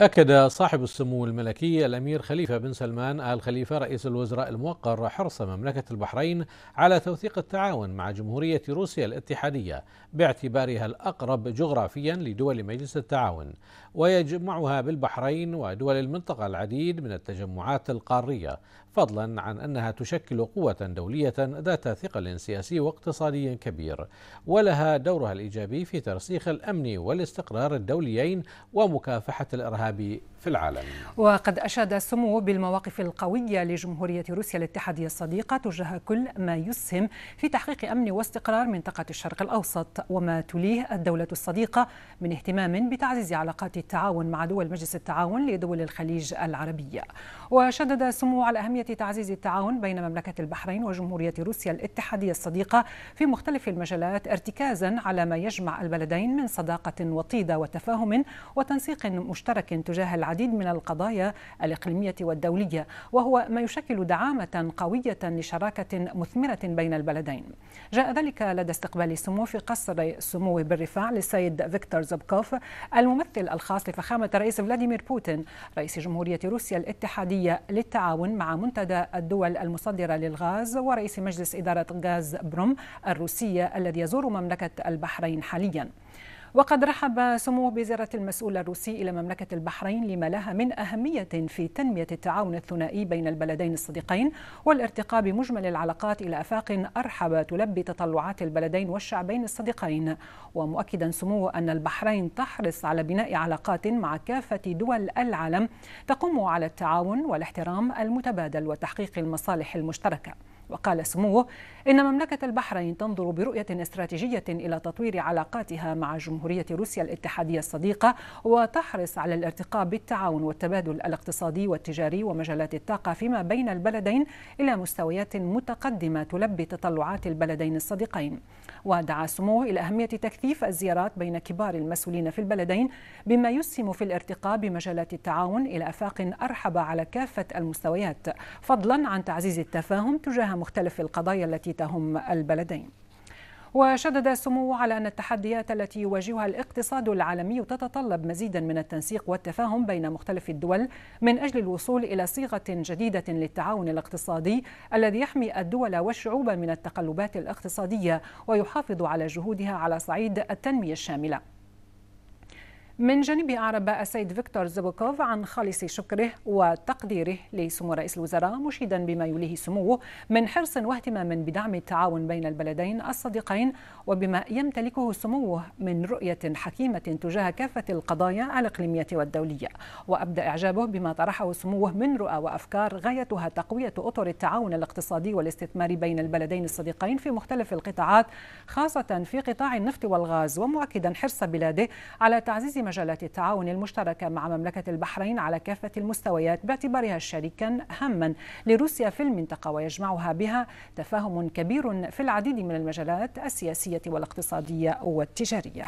أكد صاحب السمو الملكي الأمير خليفة بن سلمان آل خليفة رئيس الوزراء الموقر حرص مملكة البحرين على توثيق التعاون مع جمهورية روسيا الاتحادية باعتبارها الأقرب جغرافيا لدول مجلس التعاون ويجمعها بالبحرين ودول المنطقة العديد من التجمعات القارية فضلا عن أنها تشكل قوة دولية ذات ثقل سياسي واقتصادي كبير ولها دورها الإيجابي في ترسيخ الأمن والاستقرار الدوليين ومكافحة الإرهاب الإرهاب في العالم وقد أشاد سمو بالمواقف القوية لجمهورية روسيا الاتحادية الصديقة تجاه كل ما يسهم في تحقيق أمن واستقرار منطقة الشرق الأوسط وما تليه الدولة الصديقة من اهتمام بتعزيز علاقات التعاون مع دول مجلس التعاون لدول الخليج العربية وشدد سمو على أهمية تعزيز التعاون بين مملكة البحرين وجمهورية روسيا الاتحادية الصديقة في مختلف المجالات ارتكازا على ما يجمع البلدين من صداقة وطيدة وتفاهم وتنسيق مشترك ولكن تجاه العديد من القضايا الإقليمية والدولية وهو ما يشكل دعامة قوية لشراكة مثمرة بين البلدين جاء ذلك لدى استقبال السمو في قصر سمو بالرفاع للسيد فيكتور زبكوف الممثل الخاص لفخامة الرئيس فلاديمير بوتين رئيس جمهورية روسيا الاتحادية للتعاون مع منتدى الدول المصدرة للغاز ورئيس مجلس إدارة غاز بروم الروسية الذي يزور مملكة البحرين حاليا وقد رحب سمو بزارة المسؤول الروسي إلى مملكة البحرين لما لها من أهمية في تنمية التعاون الثنائي بين البلدين الصديقين والارتقاء بمجمل العلاقات إلى آفاق أرحب تلبي تطلعات البلدين والشعبين الصديقين ومؤكدا سموه أن البحرين تحرص على بناء علاقات مع كافة دول العالم تقوم على التعاون والاحترام المتبادل وتحقيق المصالح المشتركه وقال سموه إن مملكة البحرين تنظر برؤية استراتيجية إلى تطوير علاقاتها مع جمهورية روسيا الاتحادية الصديقة وتحرص على الارتقاء بالتعاون والتبادل الاقتصادي والتجاري ومجالات الطاقة فيما بين البلدين إلى مستويات متقدمة تلبي تطلعات البلدين الصديقين ودعا سموه إلى أهمية تكثيف الزيارات بين كبار المسؤولين في البلدين بما يسهم في الارتقاء بمجالات التعاون إلى آفاق أرحب على كافة المستويات فضلا عن تعزيز التفاهم تجاه مختلف القضايا التي تهم البلدين وشدد سمو على أن التحديات التي يواجهها الاقتصاد العالمي تتطلب مزيدا من التنسيق والتفاهم بين مختلف الدول من أجل الوصول إلى صيغة جديدة للتعاون الاقتصادي الذي يحمي الدول والشعوب من التقلبات الاقتصادية ويحافظ على جهودها على صعيد التنمية الشاملة من جانبه أعرب السيد فيكتور زبوكوف عن خالص شكره وتقديره لسمو رئيس الوزراء مشيدا بما يوليه سموه من حرص واهتمام بدعم التعاون بين البلدين الصديقين وبما يمتلكه سموه من رؤية حكيمة تجاه كافة القضايا الإقليمية والدولية وأبدى إعجابه بما طرحه سموه من رؤى وأفكار غايتها تقوية أطر التعاون الاقتصادي والاستثماري بين البلدين الصديقين في مختلف القطاعات خاصة في قطاع النفط والغاز ومؤكدا حرص بلاده على تعزيز مجالات التعاون المشتركة مع مملكة البحرين على كافة المستويات باعتبارها شريكا هاما لروسيا في المنطقة ويجمعها بها تفاهم كبير في العديد من المجالات السياسية والاقتصادية والتجارية